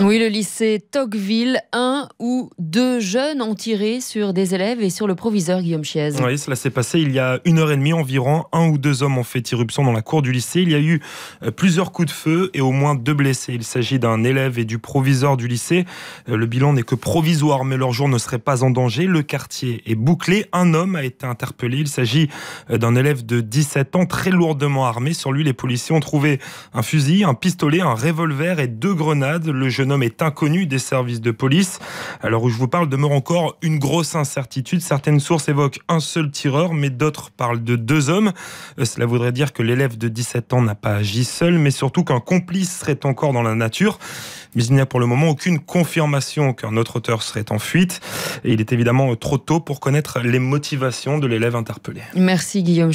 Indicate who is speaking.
Speaker 1: Oui, le lycée Tocqueville, un ou deux jeunes ont tiré sur des élèves et sur le proviseur Guillaume Chiez. Oui,
Speaker 2: cela s'est passé il y a une heure et demie environ. Un ou deux hommes ont fait irruption dans la cour du lycée. Il y a eu euh, plusieurs coups de feu et au moins deux blessés. Il s'agit d'un élève et du proviseur du lycée. Euh, le bilan n'est que provisoire, mais leur jour ne serait pas en danger. Le quartier est bouclé. Un homme a été interpellé. Il s'agit euh, d'un élève de 17 ans, très lourdement armé. Sur lui, les policiers ont trouvé un fusil, un pistolet, un revolver et deux grenades. Le jeune homme est inconnu des services de police. Alors où je vous parle demeure encore une grosse incertitude. Certaines sources évoquent un seul tireur, mais d'autres parlent de deux hommes. Euh, cela voudrait dire que l'élève de 17 ans n'a pas agi seul, mais surtout qu'un complice serait encore dans la nature. Mais il n'y a pour le moment aucune confirmation qu'un autre auteur serait en fuite. Et il est évidemment trop tôt pour connaître les motivations de l'élève interpellé.
Speaker 3: Merci Guillaume